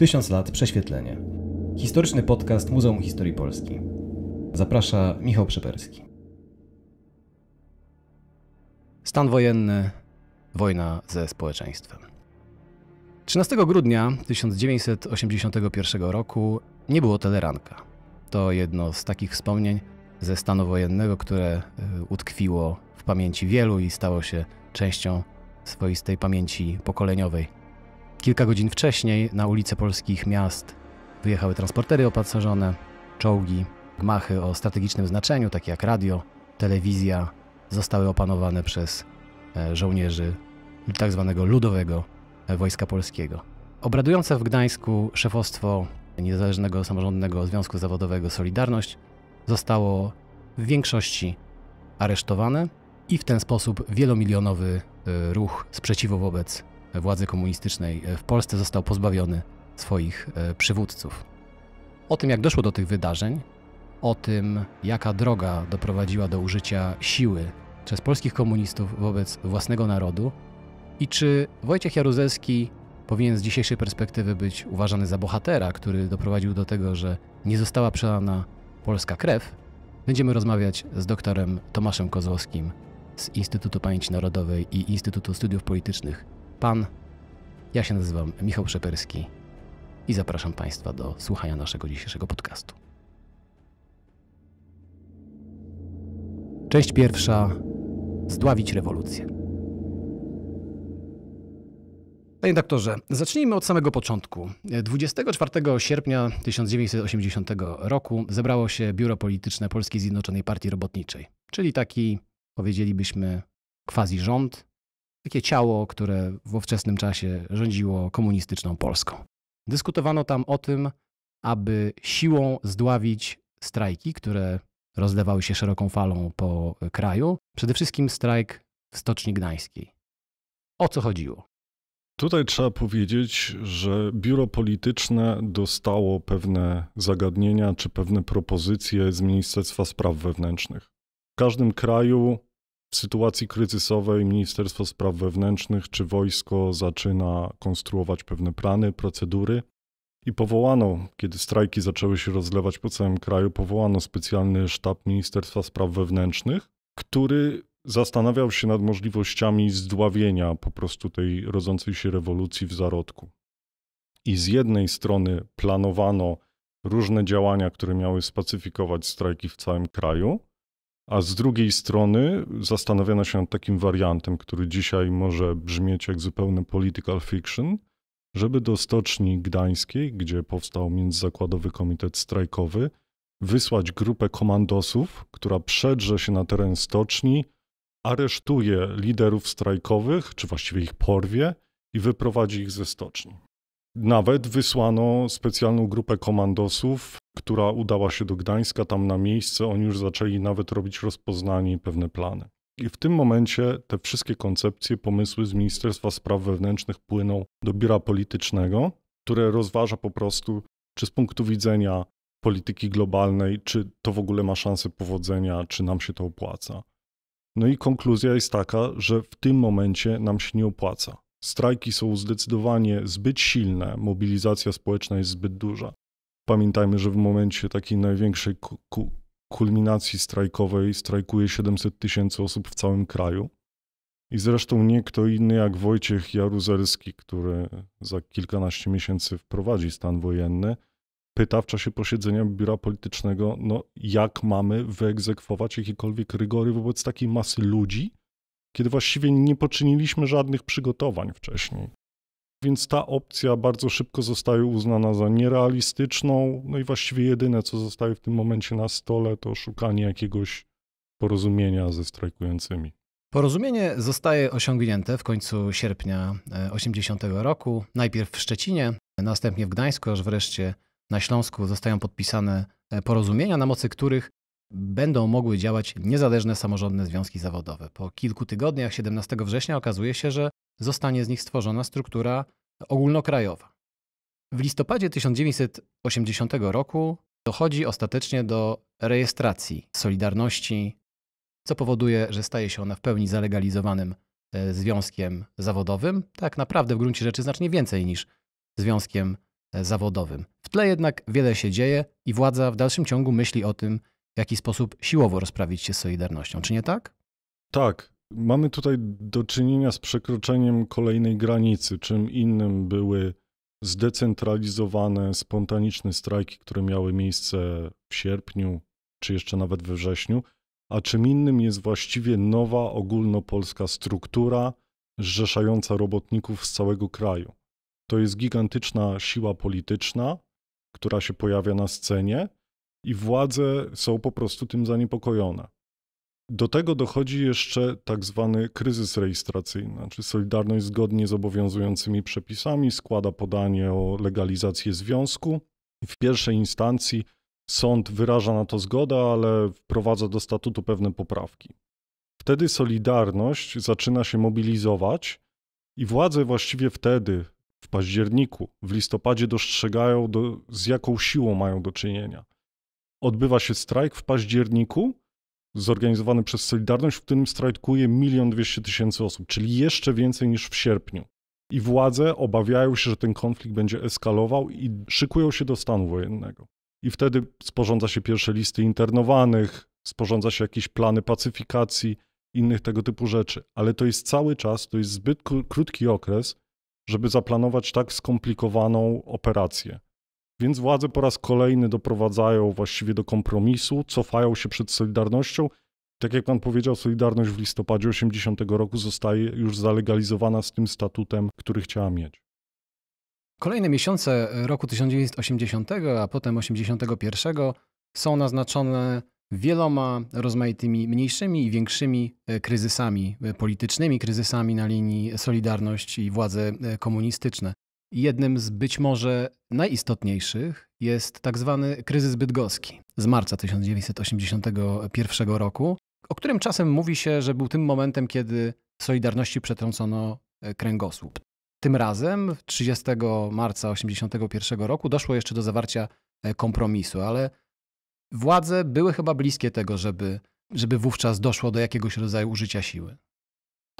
Tysiąc lat prześwietlenie. Historyczny podcast Muzeum Historii Polski. Zaprasza Michał Przeperski. Stan wojenny, wojna ze społeczeństwem. 13 grudnia 1981 roku nie było teleranka. To jedno z takich wspomnień ze stanu wojennego, które y, utkwiło w pamięci wielu i stało się częścią swoistej pamięci pokoleniowej. Kilka godzin wcześniej na ulice polskich miast wyjechały transportery opancerzone, czołgi, gmachy o strategicznym znaczeniu, takie jak radio, telewizja, zostały opanowane przez e, żołnierzy tzw. Tak ludowego e, Wojska Polskiego. Obradujące w Gdańsku szefostwo Niezależnego Samorządnego Związku Zawodowego Solidarność zostało w większości aresztowane i w ten sposób wielomilionowy e, ruch sprzeciwu wobec władzy komunistycznej e, w Polsce został pozbawiony swoich e, przywódców. O tym, jak doszło do tych wydarzeń, o tym, jaka droga doprowadziła do użycia siły przez polskich komunistów wobec własnego narodu i czy Wojciech Jaruzelski powinien z dzisiejszej perspektywy być uważany za bohatera, który doprowadził do tego, że nie została przelana polska krew, będziemy rozmawiać z doktorem Tomaszem Kozłowskim z Instytutu Pamięci Narodowej i Instytutu Studiów Politycznych Pan. Ja się nazywam Michał Szeperski i zapraszam Państwa do słuchania naszego dzisiejszego podcastu. Część pierwsza. Zdławić rewolucję. Panie doktorze, zacznijmy od samego początku. 24 sierpnia 1980 roku zebrało się Biuro Polityczne Polskiej Zjednoczonej Partii Robotniczej, czyli taki, powiedzielibyśmy, quasi rząd, takie ciało, które w ówczesnym czasie rządziło komunistyczną Polską. Dyskutowano tam o tym, aby siłą zdławić strajki, które rozlewały się szeroką falą po kraju. Przede wszystkim strajk w Stoczni Gdańskiej. O co chodziło? Tutaj trzeba powiedzieć, że biuro polityczne dostało pewne zagadnienia czy pewne propozycje z Ministerstwa Spraw Wewnętrznych. W każdym kraju w sytuacji kryzysowej Ministerstwo Spraw Wewnętrznych czy wojsko zaczyna konstruować pewne plany, procedury. I powołano, kiedy strajki zaczęły się rozlewać po całym kraju, powołano specjalny sztab Ministerstwa Spraw Wewnętrznych, który zastanawiał się nad możliwościami zdławienia po prostu tej rodzącej się rewolucji w zarodku. I z jednej strony planowano różne działania, które miały spacyfikować strajki w całym kraju, a z drugiej strony zastanawiano się nad takim wariantem, który dzisiaj może brzmieć jak zupełny political fiction, żeby do Stoczni Gdańskiej, gdzie powstał Międzyzakładowy Komitet Strajkowy, wysłać grupę komandosów, która przedrze się na teren stoczni, aresztuje liderów strajkowych, czy właściwie ich porwie i wyprowadzi ich ze stoczni. Nawet wysłano specjalną grupę komandosów, która udała się do Gdańska, tam na miejsce. Oni już zaczęli nawet robić rozpoznanie i pewne plany. I w tym momencie te wszystkie koncepcje, pomysły z Ministerstwa Spraw Wewnętrznych płyną do biura politycznego, które rozważa po prostu, czy z punktu widzenia polityki globalnej, czy to w ogóle ma szansę powodzenia, czy nam się to opłaca. No i konkluzja jest taka, że w tym momencie nam się nie opłaca. Strajki są zdecydowanie zbyt silne, mobilizacja społeczna jest zbyt duża. Pamiętajmy, że w momencie takiej największej kulminacji strajkowej strajkuje 700 tysięcy osób w całym kraju. I zresztą nie kto inny jak Wojciech Jaruzelski, który za kilkanaście miesięcy wprowadzi stan wojenny, pyta w czasie posiedzenia biura politycznego, no jak mamy wyegzekwować jakiekolwiek rygory wobec takiej masy ludzi, kiedy właściwie nie poczyniliśmy żadnych przygotowań wcześniej. Więc ta opcja bardzo szybko zostaje uznana za nierealistyczną, no i właściwie jedyne, co zostaje w tym momencie na stole, to szukanie jakiegoś porozumienia ze strajkującymi. Porozumienie zostaje osiągnięte w końcu sierpnia 80 e, roku, najpierw w Szczecinie, następnie w Gdańsku, aż wreszcie na Śląsku zostają podpisane e, porozumienia, na mocy których będą mogły działać niezależne samorządne związki zawodowe. Po kilku tygodniach 17 września okazuje się, że zostanie z nich stworzona struktura ogólnokrajowa. W listopadzie 1980 roku dochodzi ostatecznie do rejestracji Solidarności, co powoduje, że staje się ona w pełni zalegalizowanym e, związkiem zawodowym. Tak naprawdę w gruncie rzeczy znacznie więcej niż związkiem e, zawodowym. W tle jednak wiele się dzieje i władza w dalszym ciągu myśli o tym, w jaki sposób siłowo rozprawić się z Solidarnością, czy nie tak? Tak. Mamy tutaj do czynienia z przekroczeniem kolejnej granicy. Czym innym były zdecentralizowane, spontaniczne strajki, które miały miejsce w sierpniu, czy jeszcze nawet we wrześniu, a czym innym jest właściwie nowa ogólnopolska struktura zrzeszająca robotników z całego kraju. To jest gigantyczna siła polityczna, która się pojawia na scenie, i władze są po prostu tym zaniepokojone. Do tego dochodzi jeszcze tak zwany kryzys rejestracyjny, czy znaczy Solidarność zgodnie z obowiązującymi przepisami składa podanie o legalizację związku. W pierwszej instancji sąd wyraża na to zgodę, ale wprowadza do statutu pewne poprawki. Wtedy Solidarność zaczyna się mobilizować i władze właściwie wtedy, w październiku, w listopadzie dostrzegają, do, z jaką siłą mają do czynienia odbywa się strajk w październiku zorganizowany przez Solidarność, w którym strajkuje milion dwieście tysięcy osób, czyli jeszcze więcej niż w sierpniu. I władze obawiają się, że ten konflikt będzie eskalował i szykują się do stanu wojennego. I wtedy sporządza się pierwsze listy internowanych, sporządza się jakieś plany pacyfikacji, innych tego typu rzeczy. Ale to jest cały czas, to jest zbyt krótki okres, żeby zaplanować tak skomplikowaną operację. Więc władze po raz kolejny doprowadzają właściwie do kompromisu, cofają się przed Solidarnością. Tak jak pan powiedział, Solidarność w listopadzie 80 roku zostaje już zalegalizowana z tym statutem, który chciała mieć. Kolejne miesiące roku 1980, a potem 81 są naznaczone wieloma rozmaitymi mniejszymi i większymi e, kryzysami e, politycznymi, kryzysami na linii Solidarność i władze e, komunistyczne. Jednym z być może najistotniejszych jest tak zwany kryzys bydgoski z marca 1981 roku, o którym czasem mówi się, że był tym momentem, kiedy Solidarności przetrącono e, kręgosłup. Tym razem 30 marca 1981 roku doszło jeszcze do zawarcia e, kompromisu, ale władze były chyba bliskie tego, żeby, żeby wówczas doszło do jakiegoś rodzaju użycia siły.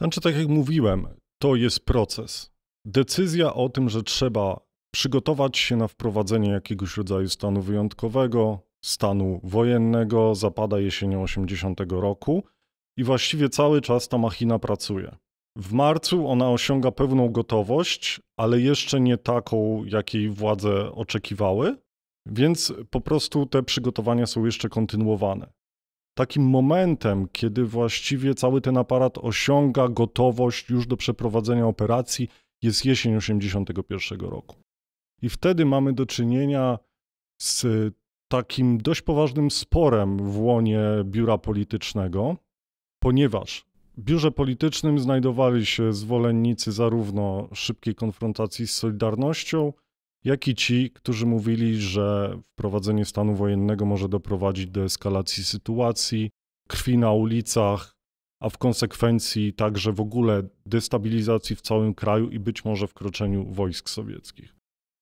Znaczy, tak jak mówiłem, to jest proces decyzja o tym, że trzeba przygotować się na wprowadzenie jakiegoś rodzaju stanu wyjątkowego, stanu wojennego, zapada jesienią 80 roku i właściwie cały czas ta machina pracuje. W marcu ona osiąga pewną gotowość, ale jeszcze nie taką, jakiej władze oczekiwały, więc po prostu te przygotowania są jeszcze kontynuowane. Takim momentem, kiedy właściwie cały ten aparat osiąga gotowość już do przeprowadzenia operacji, jest jesień 81 roku. I wtedy mamy do czynienia z takim dość poważnym sporem w łonie biura politycznego, ponieważ w biurze politycznym znajdowali się zwolennicy zarówno szybkiej konfrontacji z Solidarnością, jak i ci, którzy mówili, że wprowadzenie stanu wojennego może doprowadzić do eskalacji sytuacji, krwi na ulicach, a w konsekwencji także w ogóle destabilizacji w całym kraju i być może wkroczeniu wojsk sowieckich.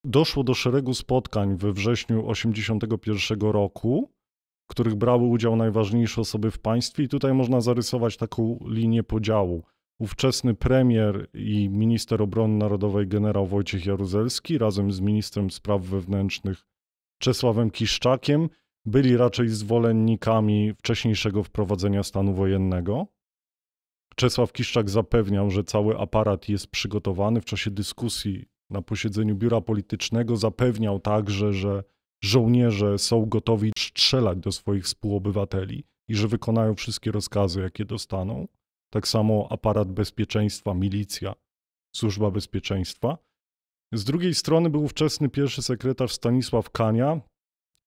Doszło do szeregu spotkań we wrześniu 1981 roku, w których brały udział najważniejsze osoby w państwie, i tutaj można zarysować taką linię podziału. Ówczesny premier i minister obrony narodowej generał Wojciech Jaruzelski razem z ministrem spraw wewnętrznych Czesławem Kiszczakiem byli raczej zwolennikami wcześniejszego wprowadzenia stanu wojennego. Czesław Kiszczak zapewniał, że cały aparat jest przygotowany. W czasie dyskusji na posiedzeniu biura politycznego zapewniał także, że żołnierze są gotowi strzelać do swoich współobywateli i że wykonają wszystkie rozkazy, jakie dostaną. Tak samo aparat bezpieczeństwa, milicja, służba bezpieczeństwa. Z drugiej strony był ówczesny pierwszy sekretarz Stanisław Kania,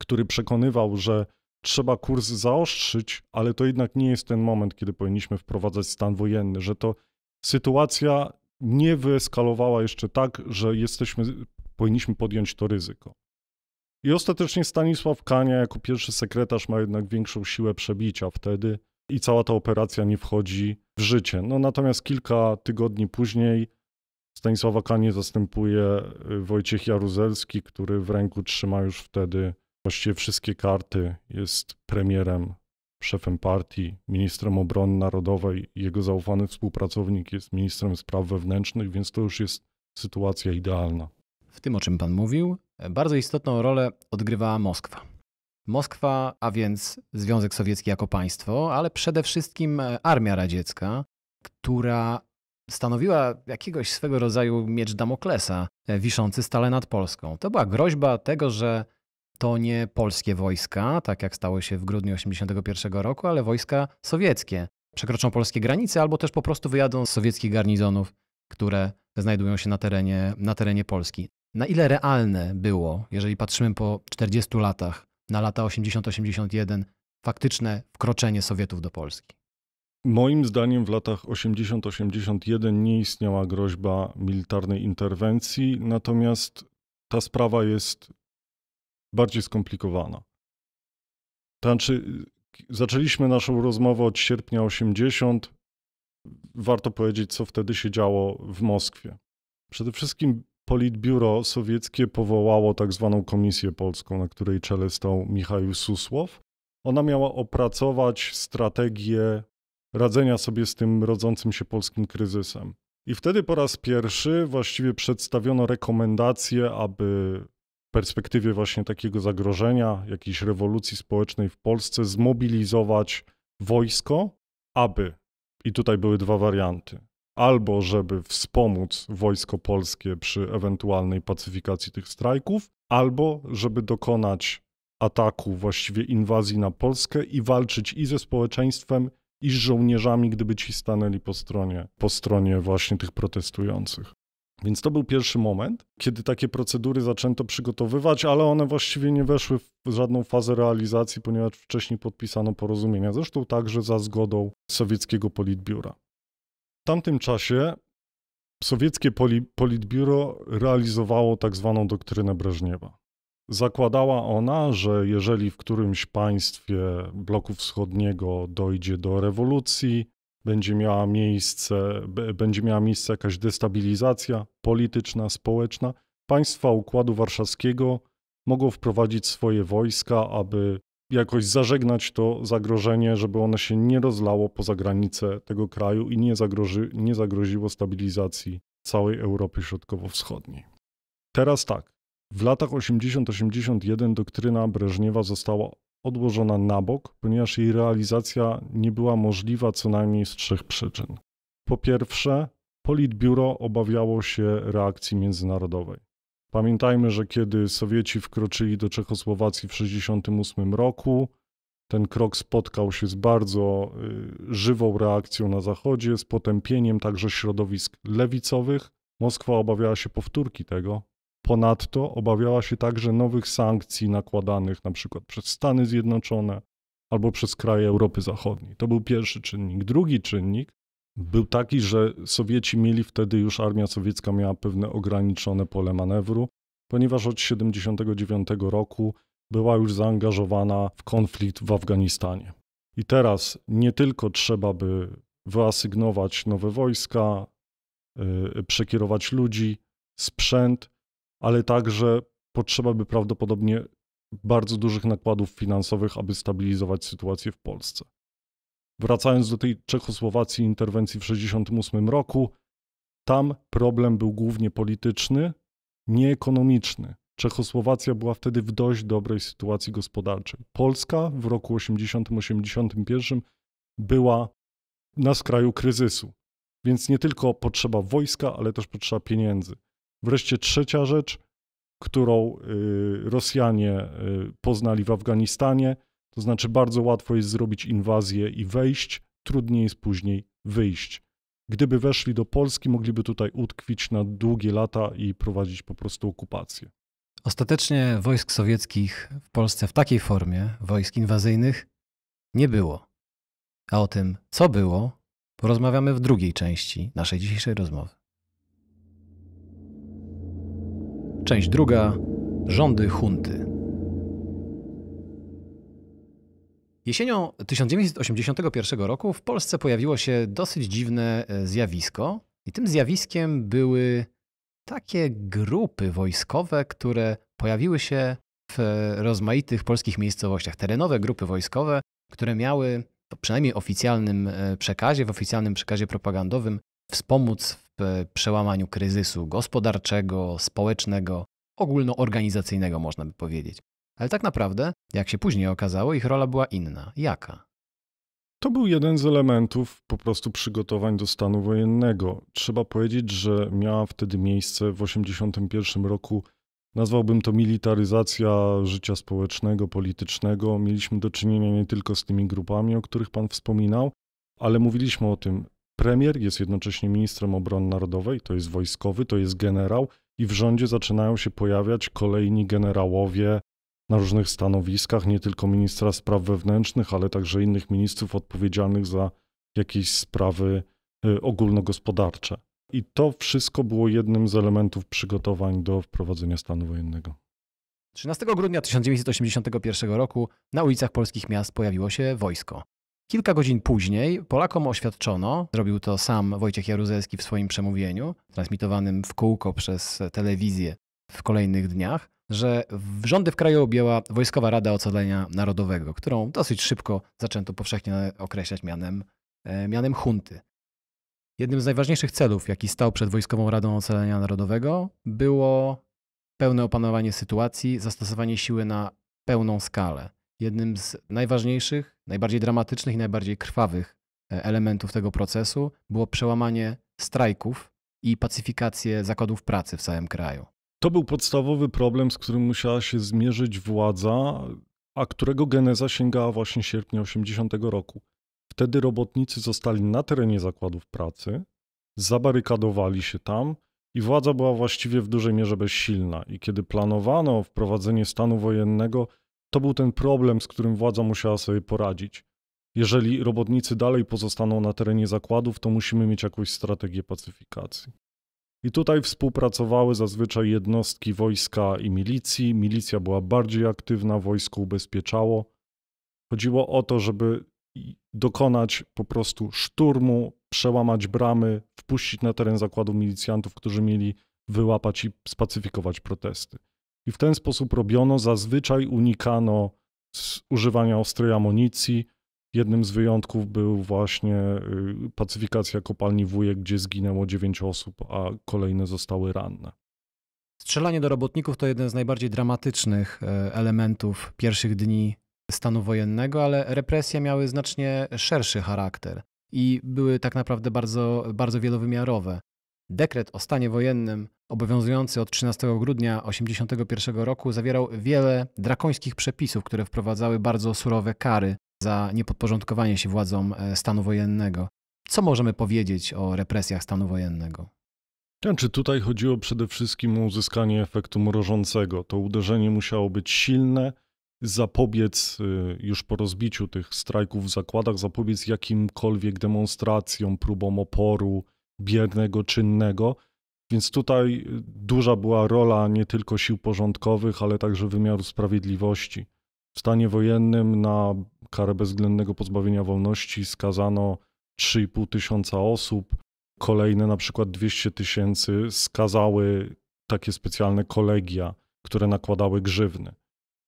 który przekonywał, że trzeba kurs zaostrzyć, ale to jednak nie jest ten moment, kiedy powinniśmy wprowadzać stan wojenny, że to sytuacja nie wyeskalowała jeszcze tak, że jesteśmy, powinniśmy podjąć to ryzyko. I ostatecznie Stanisław Kania jako pierwszy sekretarz ma jednak większą siłę przebicia wtedy i cała ta operacja nie wchodzi w życie. No natomiast kilka tygodni później Stanisława Kania zastępuje y, Wojciech Jaruzelski, który w ręku trzyma już wtedy właściwie wszystkie karty, jest premierem, szefem partii, ministrem obrony narodowej, jego zaufany współpracownik jest ministrem spraw wewnętrznych, więc to już jest sytuacja idealna. W tym, o czym Pan mówił, bardzo istotną rolę odgrywała Moskwa. Moskwa, a więc Związek Sowiecki jako państwo, ale przede wszystkim armia radziecka, która stanowiła jakiegoś swego rodzaju miecz Damoklesa wiszący stale nad Polską. To była groźba tego, że to nie polskie wojska, tak jak stało się w grudniu 1981 roku, ale wojska sowieckie. Przekroczą polskie granice albo też po prostu wyjadą z sowieckich garnizonów, które znajdują się na terenie, na terenie Polski. Na ile realne było, jeżeli patrzymy po 40 latach, na lata 80-81, faktyczne wkroczenie Sowietów do Polski? Moim zdaniem w latach 80-81 nie istniała groźba militarnej interwencji, natomiast ta sprawa jest bardziej skomplikowana. Znaczy, zaczęliśmy naszą rozmowę od sierpnia 80. Warto powiedzieć, co wtedy się działo w Moskwie. Przede wszystkim Politbiuro Sowieckie powołało tak zwaną komisję polską, na której czele stał Michał Susłow. Ona miała opracować strategię radzenia sobie z tym rodzącym się polskim kryzysem. I wtedy po raz pierwszy właściwie przedstawiono rekomendacje, aby perspektywie właśnie takiego zagrożenia, jakiejś rewolucji społecznej w Polsce, zmobilizować wojsko, aby, i tutaj były dwa warianty, albo żeby wspomóc wojsko polskie przy ewentualnej pacyfikacji tych strajków, albo żeby dokonać ataku, właściwie inwazji na Polskę i walczyć i ze społeczeństwem, i z żołnierzami, gdyby ci stanęli po stronie, po stronie właśnie tych protestujących. Więc to był pierwszy moment, kiedy takie procedury zaczęto przygotowywać, ale one właściwie nie weszły w żadną fazę realizacji, ponieważ wcześniej podpisano porozumienia, zresztą także za zgodą sowieckiego politbiura. W tamtym czasie sowieckie poli, politbiuro realizowało tak zwaną doktrynę Breżniewa. Zakładała ona, że jeżeli w którymś państwie bloku wschodniego dojdzie do rewolucji, będzie miała miejsce, będzie miała miejsce jakaś destabilizacja polityczna, społeczna. Państwa Układu Warszawskiego mogą wprowadzić swoje wojska, aby jakoś zażegnać to zagrożenie, żeby ono się nie rozlało poza granice tego kraju i nie, zagroży, nie zagroziło stabilizacji całej Europy Środkowo-Wschodniej. Teraz tak. W latach 80-81 doktryna Breżniewa została odłożona na bok, ponieważ jej realizacja nie była możliwa co najmniej z trzech przyczyn. Po pierwsze, Politbiuro obawiało się reakcji międzynarodowej. Pamiętajmy, że kiedy Sowieci wkroczyli do Czechosłowacji w 1968 roku, ten krok spotkał się z bardzo y, żywą reakcją na Zachodzie, z potępieniem także środowisk lewicowych. Moskwa obawiała się powtórki tego, Ponadto obawiała się także nowych sankcji nakładanych np. przez Stany Zjednoczone albo przez kraje Europy Zachodniej. To był pierwszy czynnik. Drugi czynnik był taki, że Sowieci mieli wtedy już, armia sowiecka miała pewne ograniczone pole manewru, ponieważ od 1979 roku była już zaangażowana w konflikt w Afganistanie. I teraz nie tylko trzeba by wyasygnować nowe wojska, yy, przekierować ludzi, sprzęt, ale także potrzeba by prawdopodobnie bardzo dużych nakładów finansowych, aby stabilizować sytuację w Polsce. Wracając do tej Czechosłowacji interwencji w 1968 roku, tam problem był głównie polityczny, nie ekonomiczny. Czechosłowacja była wtedy w dość dobrej sytuacji gospodarczej. Polska w roku 80-81 była na skraju kryzysu, więc nie tylko potrzeba wojska, ale też potrzeba pieniędzy. Wreszcie trzecia rzecz, którą y, Rosjanie y, poznali w Afganistanie, to znaczy bardzo łatwo jest zrobić inwazję i wejść, trudniej jest później wyjść. Gdyby weszli do Polski, mogliby tutaj utkwić na długie lata i prowadzić po prostu okupację. Ostatecznie wojsk sowieckich w Polsce w takiej formie, wojsk inwazyjnych, nie było. A o tym, co było, porozmawiamy w drugiej części naszej dzisiejszej rozmowy. Część druga. Rządy hunty. Jesienią 1981 roku w Polsce pojawiło się dosyć dziwne e, zjawisko, i tym zjawiskiem były takie grupy wojskowe, które pojawiły się w e, rozmaitych polskich miejscowościach. Terenowe grupy wojskowe, które miały, no, przynajmniej w oficjalnym e, przekazie, w oficjalnym przekazie propagandowym, wspomóc przełamaniu kryzysu gospodarczego, społecznego, ogólnoorganizacyjnego, można by powiedzieć. Ale tak naprawdę, jak się później okazało, ich rola była inna. Jaka? To był jeden z elementów po prostu przygotowań do stanu wojennego. Trzeba powiedzieć, że miała wtedy miejsce w 1981 roku, nazwałbym to militaryzacja życia społecznego, politycznego. Mieliśmy do czynienia nie tylko z tymi grupami, o których Pan wspominał, ale mówiliśmy o tym premier, jest jednocześnie ministrem obrony narodowej, to jest wojskowy, to jest generał i w rządzie zaczynają się pojawiać kolejni generałowie na różnych stanowiskach, nie tylko ministra spraw wewnętrznych, ale także innych ministrów odpowiedzialnych za jakieś sprawy y, ogólnogospodarcze. I to wszystko było jednym z elementów przygotowań do wprowadzenia stanu wojennego. 13 grudnia 1981 roku na ulicach polskich miast pojawiło się wojsko. Kilka godzin później Polakom oświadczono, zrobił to sam Wojciech Jaruzelski w swoim przemówieniu, transmitowanym w kółko przez telewizję w kolejnych dniach, że rządy w kraju objęła Wojskowa Rada Ocalenia Narodowego, którą dosyć szybko zaczęto powszechnie określać mianem, e, mianem hunty. Jednym z najważniejszych celów, jaki stał przed Wojskową Radą Ocalenia Narodowego, było pełne opanowanie sytuacji, zastosowanie siły na pełną skalę. Jednym z najważniejszych najbardziej dramatycznych i najbardziej krwawych e, elementów tego procesu było przełamanie strajków i pacyfikację zakładów pracy w całym kraju. To był podstawowy problem, z którym musiała się zmierzyć władza, a którego geneza sięgała właśnie sierpnia 80 roku. Wtedy robotnicy zostali na terenie zakładów pracy, zabarykadowali się tam i władza była właściwie w dużej mierze bezsilna. I kiedy planowano wprowadzenie stanu wojennego, to był ten problem, z którym władza musiała sobie poradzić. Jeżeli robotnicy dalej pozostaną na terenie zakładów, to musimy mieć jakąś strategię pacyfikacji. I tutaj współpracowały zazwyczaj jednostki wojska i milicji. Milicja była bardziej aktywna, wojsko ubezpieczało. Chodziło o to, żeby dokonać po prostu szturmu, przełamać bramy, wpuścić na teren zakładu milicjantów, którzy mieli wyłapać i spacyfikować protesty. I w ten sposób robiono. Zazwyczaj unikano używania ostrej amunicji. Jednym z wyjątków był właśnie y, pacyfikacja kopalni Wujek, gdzie zginęło dziewięć osób, a kolejne zostały ranne. Strzelanie do robotników to jeden z najbardziej dramatycznych e, elementów pierwszych dni stanu wojennego, ale represje miały znacznie szerszy charakter i były tak naprawdę bardzo, bardzo wielowymiarowe. Dekret o stanie wojennym obowiązujący od 13 grudnia 1981 roku zawierał wiele drakońskich przepisów, które wprowadzały bardzo surowe kary za niepodporządkowanie się władzom e, stanu wojennego. Co możemy powiedzieć o represjach stanu wojennego? Czy tutaj chodziło przede wszystkim o uzyskanie efektu mrożącego? To uderzenie musiało być silne, zapobiec y, już po rozbiciu tych strajków w zakładach, zapobiec jakimkolwiek demonstracjom, próbom oporu, biernego, czynnego. Więc tutaj duża była rola nie tylko sił porządkowych, ale także wymiaru sprawiedliwości. W stanie wojennym na karę bezwzględnego pozbawienia wolności skazano 3,5 tysiąca osób. Kolejne na przykład 200 tysięcy skazały takie specjalne kolegia, które nakładały grzywny.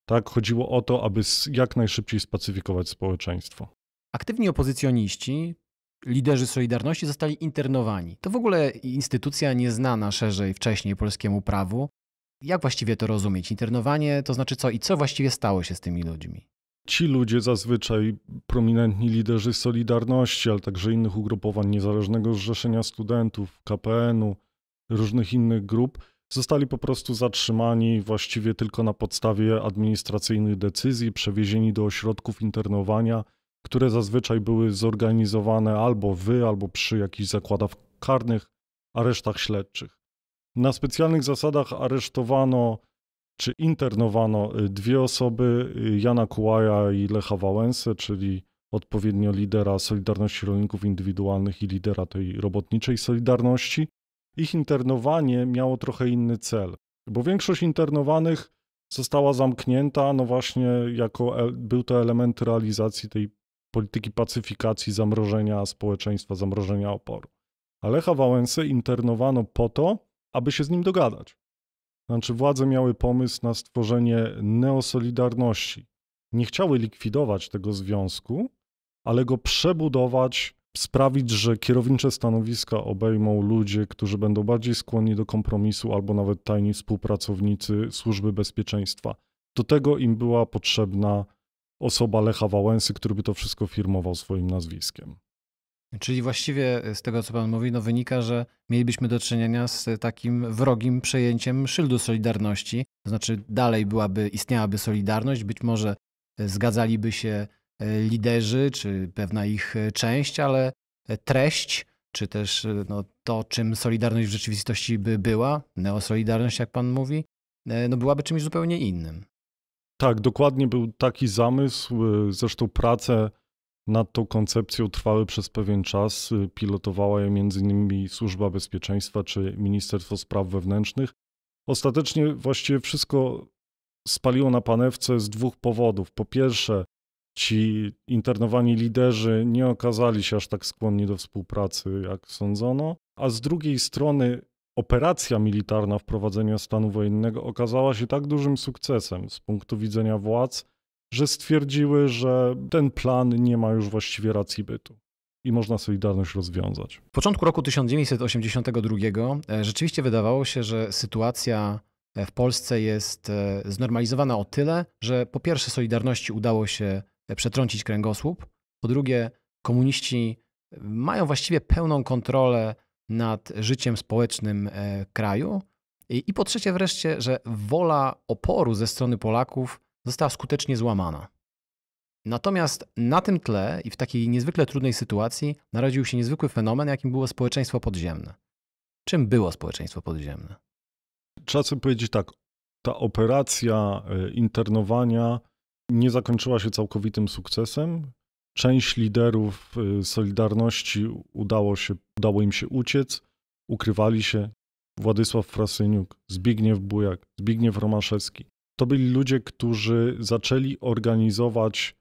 Tak, chodziło o to, aby jak najszybciej spacyfikować społeczeństwo. Aktywni opozycjoniści liderzy Solidarności zostali internowani. To w ogóle instytucja nieznana szerzej wcześniej polskiemu prawu. Jak właściwie to rozumieć? Internowanie to znaczy co i co właściwie stało się z tymi ludźmi? Ci ludzie, zazwyczaj prominentni liderzy Solidarności, ale także innych ugrupowań Niezależnego Zrzeszenia Studentów, KPN-u, różnych innych grup, zostali po prostu zatrzymani właściwie tylko na podstawie administracyjnych decyzji, przewiezieni do ośrodków internowania które zazwyczaj były zorganizowane albo wy, albo przy jakichś zakładach karnych, aresztach śledczych. Na specjalnych zasadach aresztowano czy internowano y, dwie osoby, y, Jana Kułaja i Lecha Wałęsę, czyli odpowiednio lidera Solidarności Rolników Indywidualnych i lidera tej robotniczej Solidarności. Ich internowanie miało trochę inny cel, bo większość internowanych została zamknięta, no właśnie jako był to element realizacji tej polityki pacyfikacji, zamrożenia społeczeństwa, zamrożenia oporu. Alecha Wałęsę internowano po to, aby się z nim dogadać. Znaczy, władze miały pomysł na stworzenie neosolidarności. Nie chciały likwidować tego związku, ale go przebudować, sprawić, że kierownicze stanowiska obejmą ludzie, którzy będą bardziej skłonni do kompromisu albo nawet tajni współpracownicy służby bezpieczeństwa. Do tego im była potrzebna osoba Lecha Wałęsy, który by to wszystko firmował swoim nazwiskiem. Czyli właściwie e, z tego, co pan mówi, no wynika, że mielibyśmy do czynienia z takim wrogim przejęciem szyldu Solidarności. To znaczy dalej byłaby, istniałaby Solidarność, być może e, zgadzaliby się e, liderzy czy pewna ich część, ale treść, czy też no, to, czym Solidarność w rzeczywistości by była, neosolidarność, jak pan mówi, no byłaby czymś zupełnie innym. Tak, dokładnie był taki zamysł. E, zresztą prace nad tą koncepcją trwały przez pewien czas. E, pilotowała je m.in. Służba Bezpieczeństwa czy Ministerstwo Spraw Wewnętrznych. Ostatecznie właściwie wszystko spaliło na panewce z dwóch powodów. Po pierwsze, ci internowani liderzy nie okazali się aż tak skłonni do współpracy, jak sądzono, a z drugiej strony Operacja militarna wprowadzenia stanu wojennego okazała się tak dużym sukcesem z punktu widzenia władz, że stwierdziły, że ten plan nie ma już właściwie racji bytu i można Solidarność rozwiązać. W początku roku 1982 e, rzeczywiście wydawało się, że sytuacja e, w Polsce jest e, znormalizowana o tyle, że po pierwsze Solidarności udało się przetrącić kręgosłup, po drugie komuniści mają właściwie pełną kontrolę nad życiem społecznym e, kraju. I, I po trzecie wreszcie, że wola oporu ze strony Polaków została skutecznie złamana. Natomiast na tym tle i w takiej niezwykle trudnej sytuacji narodził się niezwykły fenomen, jakim było społeczeństwo podziemne. Czym było społeczeństwo podziemne? Trzeba sobie powiedzieć tak, ta operacja e, internowania nie zakończyła się całkowitym sukcesem. Część liderów y, Solidarności udało, się, udało im się uciec, ukrywali się. Władysław Frasyniuk, Zbigniew Bujak, Zbigniew Romaszewski. To byli ludzie, którzy zaczęli organizować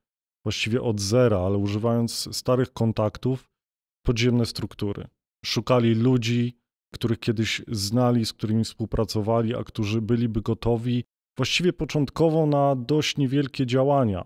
właściwie od zera, ale używając starych kontaktów, podziemne struktury. Szukali ludzi, których kiedyś znali, z którymi współpracowali, a którzy byliby gotowi właściwie początkowo na dość niewielkie działania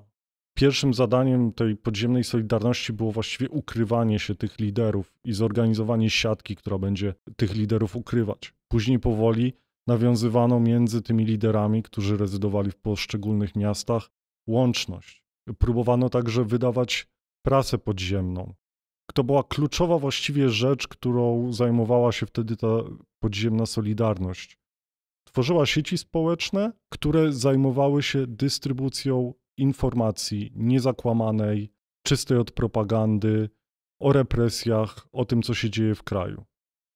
pierwszym zadaniem tej podziemnej Solidarności było właściwie ukrywanie się tych liderów i zorganizowanie siatki, która będzie tych liderów ukrywać. Później powoli nawiązywano między tymi liderami, którzy rezydowali w poszczególnych miastach, łączność. Próbowano także wydawać prasę podziemną. To była kluczowa właściwie rzecz, którą zajmowała się wtedy ta podziemna Solidarność. Tworzyła sieci społeczne, które zajmowały się dystrybucją informacji niezakłamanej, czystej od propagandy, o represjach, o tym, co się dzieje w kraju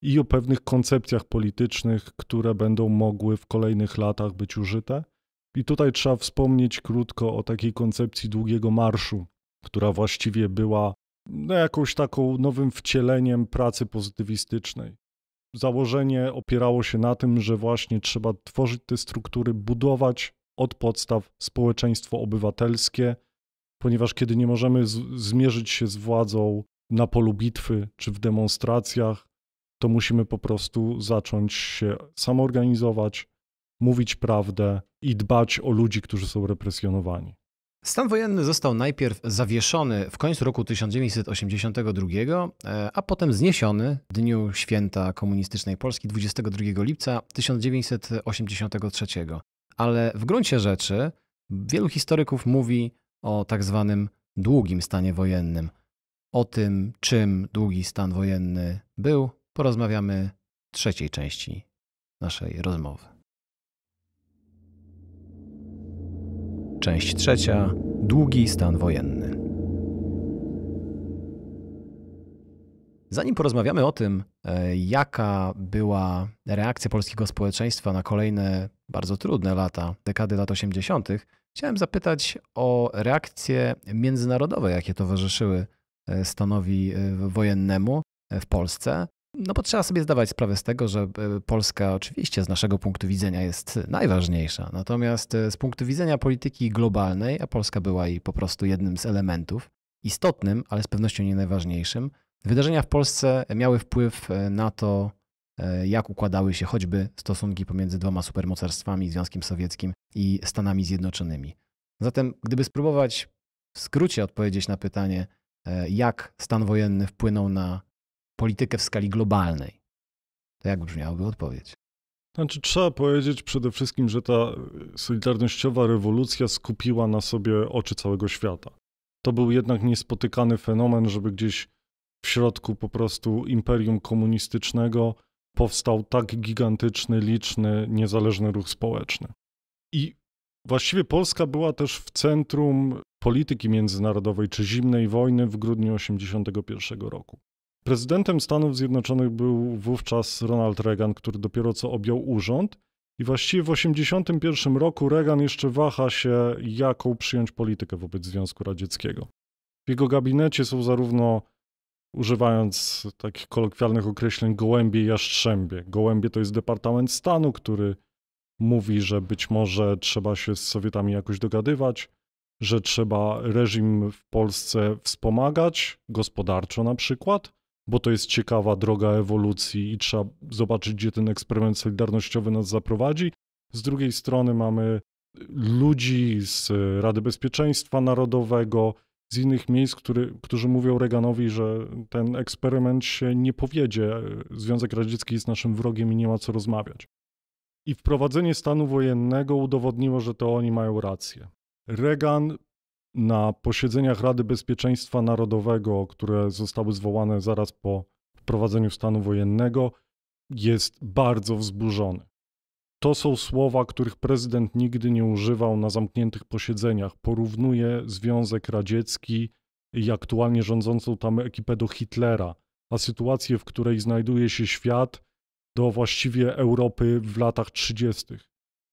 i o pewnych koncepcjach politycznych, które będą mogły w kolejnych latach być użyte. I tutaj trzeba wspomnieć krótko o takiej koncepcji długiego marszu, która właściwie była no, jakąś taką nowym wcieleniem pracy pozytywistycznej. Założenie opierało się na tym, że właśnie trzeba tworzyć te struktury, budować od podstaw społeczeństwo obywatelskie, ponieważ kiedy nie możemy zmierzyć się z władzą na polu bitwy czy w demonstracjach, to musimy po prostu zacząć się samoorganizować, mówić prawdę i dbać o ludzi, którzy są represjonowani. Stan wojenny został najpierw zawieszony w końcu roku 1982, e, a potem zniesiony w dniu święta komunistycznej Polski 22 lipca 1983 ale w gruncie rzeczy wielu historyków mówi o tak zwanym długim stanie wojennym. O tym, czym długi stan wojenny był, porozmawiamy w trzeciej części naszej rozmowy. Część trzecia długi stan wojenny. Zanim porozmawiamy o tym, e, jaka była reakcja polskiego społeczeństwa na kolejne bardzo trudne lata, dekady lat 80., chciałem zapytać o reakcje międzynarodowe, jakie towarzyszyły e, stanowi e, wojennemu e, w Polsce. No bo trzeba sobie zdawać sprawę z tego, że Polska oczywiście z naszego punktu widzenia jest najważniejsza. Natomiast z punktu widzenia polityki globalnej, a Polska była jej po prostu jednym z elementów, istotnym, ale z pewnością nie najważniejszym, wydarzenia w Polsce miały wpływ na to, E, jak układały się choćby stosunki pomiędzy dwoma supermocarstwami, Związkiem Sowieckim i Stanami Zjednoczonymi. Zatem, gdyby spróbować w skrócie odpowiedzieć na pytanie, e, jak stan wojenny wpłynął na politykę w skali globalnej, to jak brzmiałaby odpowiedź? Znaczy, trzeba powiedzieć przede wszystkim, że ta solidarnościowa rewolucja skupiła na sobie oczy całego świata. To był jednak niespotykany fenomen, żeby gdzieś w środku po prostu imperium komunistycznego powstał tak gigantyczny, liczny, niezależny ruch społeczny. I właściwie Polska była też w centrum polityki międzynarodowej czy zimnej wojny w grudniu 1981 roku. Prezydentem Stanów Zjednoczonych był wówczas Ronald Reagan, który dopiero co objął urząd. I właściwie w 1981 roku Reagan jeszcze waha się, jaką przyjąć politykę wobec Związku Radzieckiego. W jego gabinecie są zarówno używając takich kolokwialnych określeń, gołębie i jastrzębie. Gołębie to jest Departament Stanu, który mówi, że być może trzeba się z Sowietami jakoś dogadywać, że trzeba reżim w Polsce wspomagać, gospodarczo na przykład, bo to jest ciekawa droga ewolucji i trzeba zobaczyć, gdzie ten eksperyment solidarnościowy nas zaprowadzi. Z drugiej strony mamy ludzi z Rady Bezpieczeństwa Narodowego, z innych miejsc, który, którzy mówią Reaganowi, że ten eksperyment się nie powiedzie, Związek Radziecki jest naszym wrogiem i nie ma co rozmawiać. I wprowadzenie stanu wojennego udowodniło, że to oni mają rację. Reagan na posiedzeniach Rady Bezpieczeństwa Narodowego, które zostały zwołane zaraz po wprowadzeniu stanu wojennego, jest bardzo wzburzony. To są słowa, których prezydent nigdy nie używał na zamkniętych posiedzeniach. Porównuje Związek Radziecki i aktualnie rządzącą tam ekipę do Hitlera, a sytuację, w której znajduje się świat, do właściwie Europy w latach 30.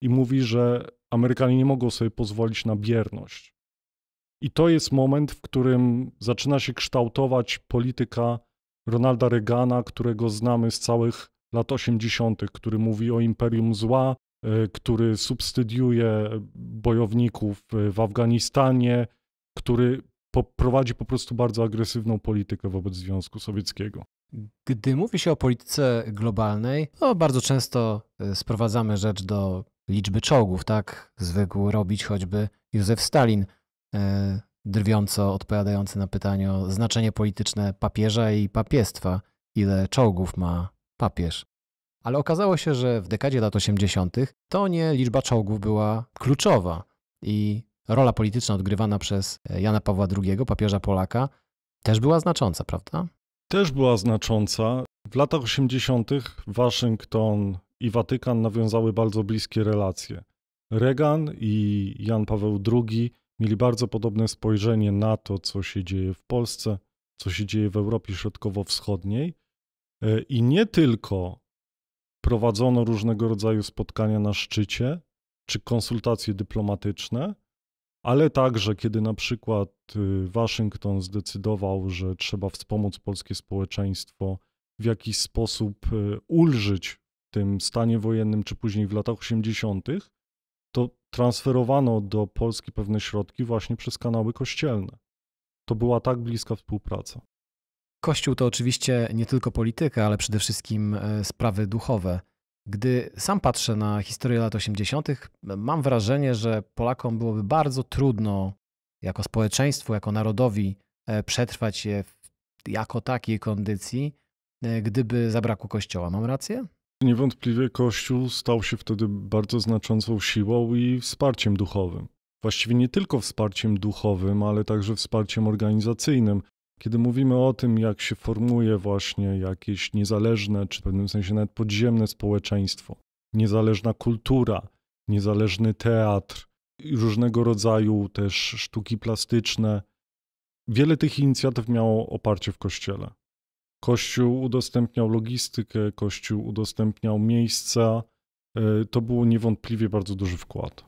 I mówi, że Amerykanie nie mogą sobie pozwolić na bierność. I to jest moment, w którym zaczyna się kształtować polityka Ronalda Reagana, którego znamy z całych lat 80., który mówi o imperium zła, e, który subsydiuje bojowników e, w Afganistanie, który prowadzi po prostu bardzo agresywną politykę wobec Związku Sowieckiego. Gdy mówi się o polityce globalnej, to bardzo często e, sprowadzamy rzecz do liczby czołgów, tak? Zwykł robić choćby Józef Stalin, drwiąco odpowiadający na pytanie o znaczenie polityczne papieża i papiestwa, ile czołgów ma papież. Ale okazało się, że w dekadzie lat 80. to nie liczba czołgów była kluczowa i rola polityczna odgrywana przez e, Jana Pawła II, papieża Polaka, też była znacząca, prawda? Też była znacząca. W latach 80. Waszyngton i Watykan nawiązały bardzo bliskie relacje. Reagan i Jan Paweł II mieli bardzo podobne spojrzenie na to, co się dzieje w Polsce, co się dzieje w Europie Środkowo-Wschodniej E, I nie tylko prowadzono różnego rodzaju spotkania na szczycie czy konsultacje dyplomatyczne, ale także kiedy na przykład y, Waszyngton zdecydował, że trzeba wspomóc polskie społeczeństwo w jakiś sposób y, ulżyć tym stanie wojennym, czy później w latach 80., to transferowano do Polski pewne środki właśnie przez kanały kościelne. To była tak bliska współpraca. Kościół to oczywiście nie tylko polityka, ale przede wszystkim e, sprawy duchowe. Gdy sam patrzę na historię lat 80., mam wrażenie, że Polakom byłoby bardzo trudno jako społeczeństwu, jako narodowi e, przetrwać je jako takiej kondycji, e, gdyby zabrakło Kościoła. Mam rację? Niewątpliwie Kościół stał się wtedy bardzo znaczącą siłą i wsparciem duchowym. Właściwie nie tylko wsparciem duchowym, ale także wsparciem organizacyjnym. Kiedy mówimy o tym, jak się formuje właśnie jakieś niezależne, czy w pewnym sensie nawet podziemne społeczeństwo, niezależna kultura, niezależny teatr, różnego rodzaju też sztuki plastyczne, wiele tych inicjatyw miało oparcie w kościele. Kościół udostępniał logistykę, Kościół udostępniał miejsca. E, to był niewątpliwie bardzo duży wkład.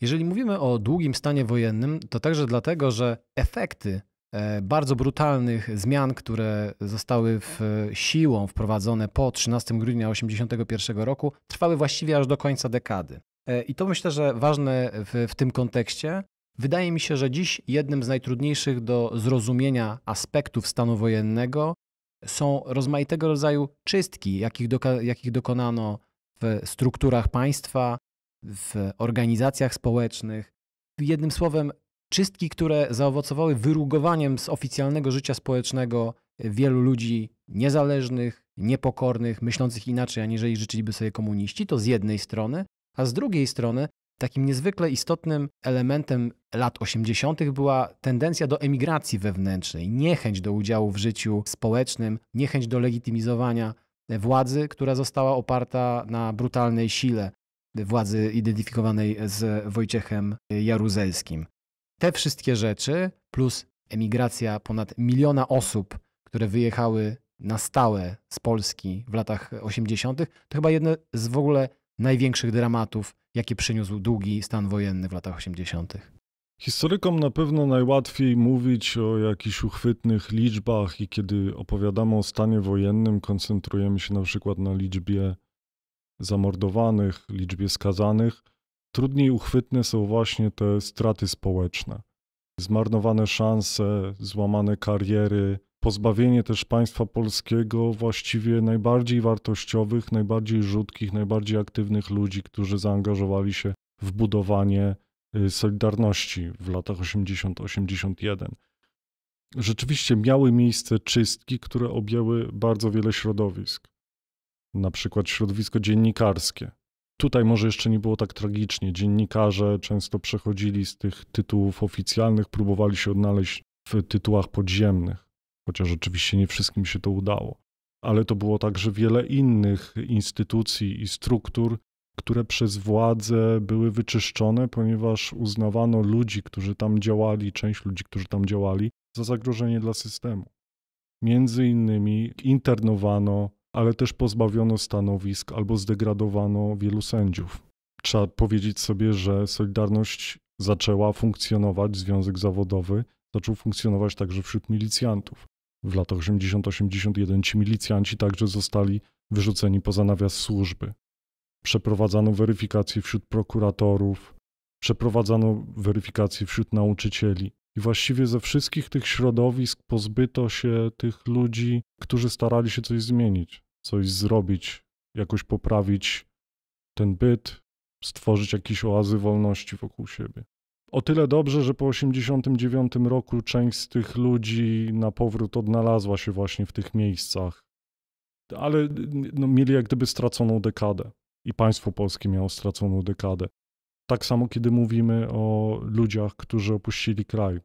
Jeżeli mówimy o długim stanie wojennym, to także dlatego, że efekty E, bardzo brutalnych zmian, które zostały w e, siłą wprowadzone po 13 grudnia 1981 roku, trwały właściwie aż do końca dekady. E, I to myślę, że ważne w, w tym kontekście. Wydaje mi się, że dziś jednym z najtrudniejszych do zrozumienia aspektów stanu wojennego są rozmaitego rodzaju czystki, jakich, doka- jakich dokonano w strukturach państwa, w organizacjach społecznych. Jednym słowem, czystki, które zaowocowały wyrugowaniem z oficjalnego życia społecznego wielu ludzi niezależnych, niepokornych, myślących inaczej, aniżeli życzyliby sobie komuniści, to z jednej strony, a z drugiej strony takim niezwykle istotnym elementem lat 80. była tendencja do emigracji wewnętrznej, niechęć do udziału w życiu społecznym, niechęć do legitymizowania władzy, która została oparta na brutalnej sile władzy identyfikowanej z Wojciechem Jaruzelskim. Te wszystkie rzeczy, plus emigracja ponad miliona osób, które wyjechały na stałe z Polski w latach 80., to chyba jedne z w ogóle największych dramatów, jakie przyniósł długi stan wojenny w latach 80. Historykom na pewno najłatwiej mówić o jakichś uchwytnych liczbach i kiedy opowiadamy o stanie wojennym, koncentrujemy się na przykład na liczbie zamordowanych, liczbie skazanych. Trudniej uchwytne są właśnie te straty społeczne, zmarnowane szanse, złamane kariery, pozbawienie też państwa polskiego właściwie najbardziej wartościowych, najbardziej rzutkich, najbardziej aktywnych ludzi, którzy zaangażowali się w budowanie y, Solidarności w latach 80-81. Rzeczywiście miały miejsce czystki, które objęły bardzo wiele środowisk, na przykład środowisko dziennikarskie tutaj może jeszcze nie było tak tragicznie. Dziennikarze często przechodzili z tych tytułów oficjalnych, próbowali się odnaleźć w tytułach podziemnych, chociaż oczywiście nie wszystkim się to udało. Ale to było także wiele innych instytucji i struktur, które przez władze były wyczyszczone, ponieważ uznawano ludzi, którzy tam działali, część ludzi, którzy tam działali, za zagrożenie dla systemu. Między innymi internowano ale też pozbawiono stanowisk albo zdegradowano wielu sędziów. Trzeba powiedzieć sobie, że Solidarność zaczęła funkcjonować, związek zawodowy zaczął funkcjonować także wśród milicjantów. W latach 80-81 ci milicjanci także zostali wyrzuceni poza nawias służby. Przeprowadzano weryfikacje wśród prokuratorów, przeprowadzano weryfikacje wśród nauczycieli. I właściwie ze wszystkich tych środowisk pozbyto się tych ludzi, którzy starali się coś zmienić coś zrobić, jakoś poprawić ten byt, stworzyć jakieś oazy wolności wokół siebie. O tyle dobrze, że po 1989 roku część z tych ludzi na powrót odnalazła się właśnie w tych miejscach, ale no, mieli jak gdyby straconą dekadę i państwo polskie miało straconą dekadę. Tak samo, kiedy mówimy o ludziach, którzy opuścili kraj,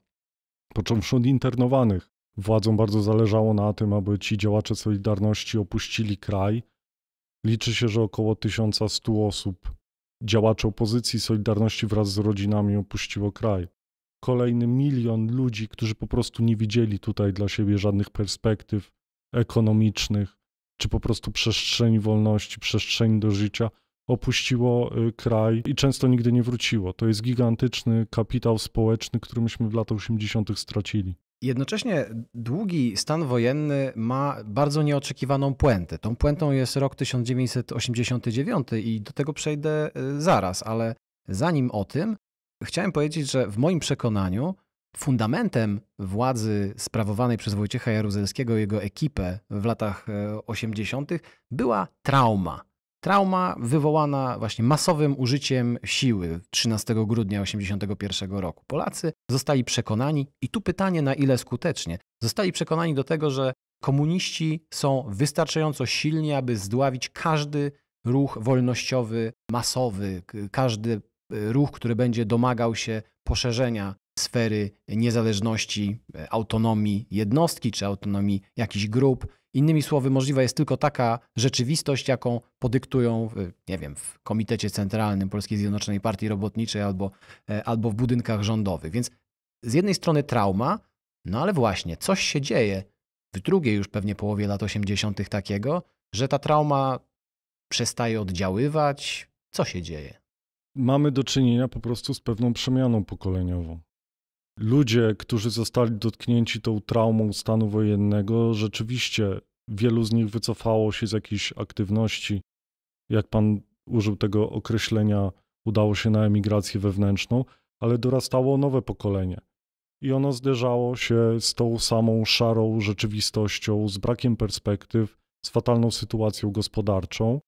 począwszy od internowanych. Władzom bardzo zależało na tym, aby ci działacze Solidarności opuścili kraj. Liczy się, że około 1100 osób, działaczy opozycji Solidarności wraz z rodzinami opuściło kraj. Kolejny milion ludzi, którzy po prostu nie widzieli tutaj dla siebie żadnych perspektyw ekonomicznych, czy po prostu przestrzeni wolności, przestrzeni do życia, opuściło y, kraj i często nigdy nie wróciło. To jest gigantyczny kapitał społeczny, który myśmy w latach 80. stracili. Jednocześnie długi stan wojenny ma bardzo nieoczekiwaną puentę. Tą puentą jest rok 1989 i do tego przejdę y, zaraz, ale zanim o tym, chciałem powiedzieć, że w moim przekonaniu fundamentem władzy sprawowanej przez Wojciecha Jaruzelskiego i jego ekipę w latach 80. Y, była trauma. Trauma wywołana właśnie masowym użyciem siły 13 grudnia 1981 roku. Polacy zostali przekonani, i tu pytanie na ile skutecznie, zostali przekonani do tego, że komuniści są wystarczająco silni, aby zdławić każdy ruch wolnościowy, masowy, każdy e, ruch, który będzie domagał się poszerzenia sfery niezależności, e, autonomii jednostki czy autonomii jakichś grup. Innymi słowy, możliwa jest tylko taka rzeczywistość, jaką podyktują, nie wiem, w Komitecie Centralnym Polskiej Zjednoczonej Partii Robotniczej albo, e, albo w budynkach rządowych. Więc z jednej strony trauma, no ale właśnie coś się dzieje w drugiej już pewnie połowie lat 80. takiego, że ta trauma przestaje oddziaływać. Co się dzieje? Mamy do czynienia po prostu z pewną przemianą pokoleniową ludzie, którzy zostali dotknięci tą traumą stanu wojennego, rzeczywiście wielu z nich wycofało się z jakiejś aktywności. Jak pan użył tego określenia, udało się na emigrację wewnętrzną, ale dorastało nowe pokolenie. I ono zderzało się z tą samą szarą rzeczywistością, z brakiem perspektyw, z fatalną sytuacją gospodarczą.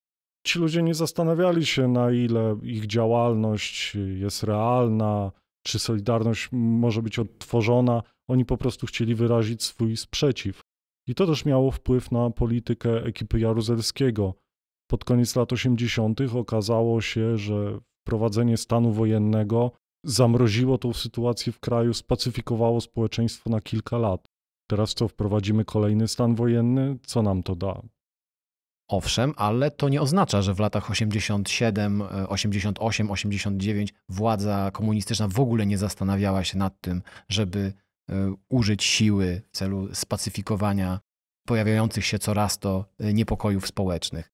Ci ludzie nie zastanawiali się, na ile ich działalność jest realna, czy Solidarność może być odtworzona. Oni po prostu chcieli wyrazić swój sprzeciw. I to też miało wpływ na politykę ekipy Jaruzelskiego. Pod koniec lat 80. okazało się, że wprowadzenie stanu wojennego zamroziło tą sytuację w kraju, spacyfikowało społeczeństwo na kilka lat. Teraz co, wprowadzimy kolejny stan wojenny? Co nam to da? Owszem, ale to nie oznacza, że w latach 87, 88, 89 władza komunistyczna w ogóle nie zastanawiała się nad tym, żeby e, użyć siły w celu spacyfikowania pojawiających się coraz to e, niepokojów społecznych.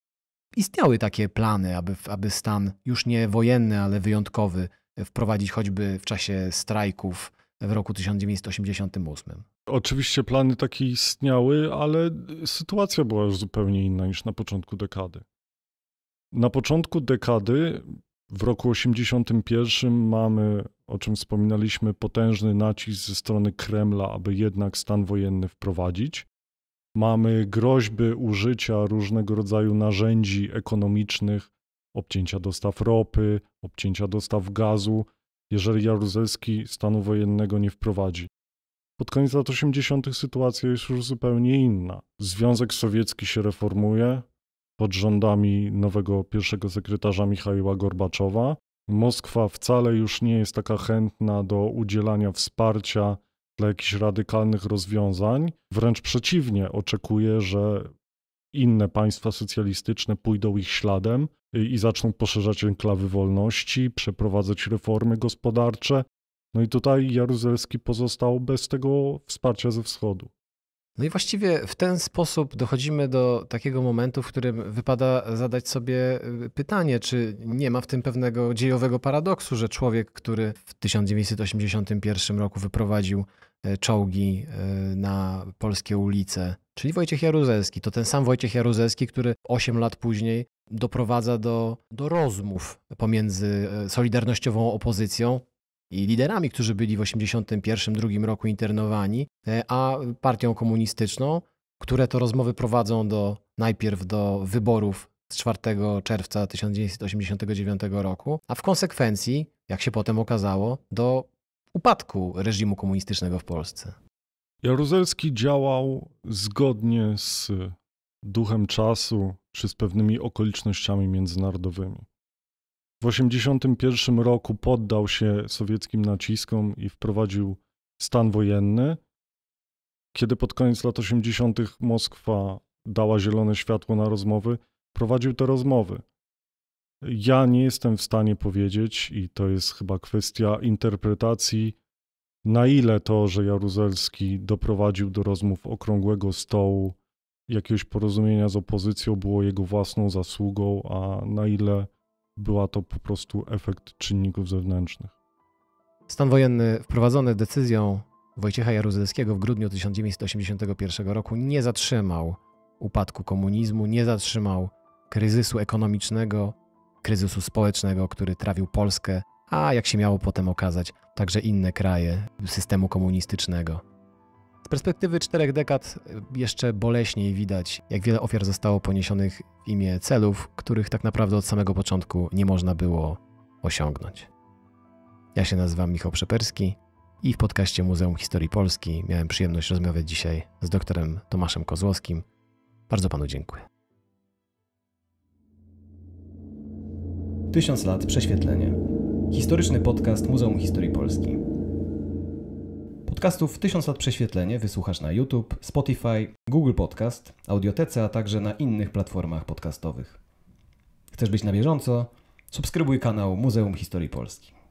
Istniały takie plany, aby, aby stan już nie wojenny, ale wyjątkowy e, wprowadzić choćby w czasie strajków w roku 1988. Oczywiście plany takie istniały, ale sytuacja była już zupełnie inna niż na początku dekady. Na początku dekady, w roku 81, mamy, o czym wspominaliśmy, potężny nacisk ze strony Kremla, aby jednak stan wojenny wprowadzić. Mamy groźby użycia różnego rodzaju narzędzi ekonomicznych, obcięcia dostaw ropy, obcięcia dostaw gazu, jeżeli Jaruzelski stanu wojennego nie wprowadzi. Pod koniec lat 80. sytuacja jest już zupełnie inna. Związek Sowiecki się reformuje pod rządami nowego pierwszego sekretarza Michała Gorbaczowa. Moskwa wcale już nie jest taka chętna do udzielania wsparcia dla jakichś radykalnych rozwiązań. Wręcz przeciwnie, oczekuje, że inne państwa socjalistyczne pójdą ich śladem, i zaczną poszerzać enklawy wolności, przeprowadzać reformy gospodarcze. No i tutaj Jaruzelski pozostał bez tego wsparcia ze wschodu. No i właściwie w ten sposób dochodzimy do takiego momentu, w którym wypada zadać sobie y, pytanie, czy nie ma w tym pewnego dziejowego paradoksu, że człowiek, który w 1981 roku wyprowadził e, czołgi e, na polskie ulice, czyli Wojciech Jaruzelski, to ten sam Wojciech Jaruzelski, który 8 lat później doprowadza do, do rozmów pomiędzy e, Solidarnościową opozycją i liderami, którzy byli w 1981-1982 roku internowani, e, a partią komunistyczną, które to rozmowy prowadzą do, najpierw do wyborów z 4 czerwca 1989 roku, a w konsekwencji, jak się potem okazało, do upadku reżimu komunistycznego w Polsce. Jaruzelski działał zgodnie z duchem czasu, czy z pewnymi okolicznościami międzynarodowymi. W 1981 roku poddał się sowieckim naciskom i wprowadził stan wojenny. Kiedy pod koniec lat 80. Moskwa dała zielone światło na rozmowy, prowadził te rozmowy. Ja nie jestem w stanie powiedzieć, i to jest chyba kwestia interpretacji, na ile to, że Jaruzelski doprowadził do rozmów okrągłego stołu jakiegoś porozumienia z opozycją było jego własną zasługą, a na ile była to po prostu efekt czynników zewnętrznych. Stan wojenny wprowadzony decyzją Wojciecha Jaruzelskiego w grudniu 1981 roku nie zatrzymał upadku komunizmu, nie zatrzymał kryzysu ekonomicznego, kryzysu społecznego, który trawił Polskę, a jak się miało potem okazać, także inne kraje systemu komunistycznego. Z perspektywy czterech dekad y, jeszcze boleśniej widać, jak wiele ofiar zostało poniesionych w imię celów, których tak naprawdę od samego początku nie można było osiągnąć. Ja się nazywam Michał Przeperski i w podcaście Muzeum Historii Polski miałem przyjemność rozmawiać dzisiaj z doktorem Tomaszem Kozłowskim. Bardzo panu dziękuję. Tysiąc lat prześwietlenie. Historyczny podcast Muzeum Historii Polski. Podcastów 1000 lat prześwietlenie wysłuchasz na YouTube, Spotify, Google Podcast, Audiotece, a także na innych platformach podcastowych. Chcesz być na bieżąco? Subskrybuj kanał Muzeum Historii Polski.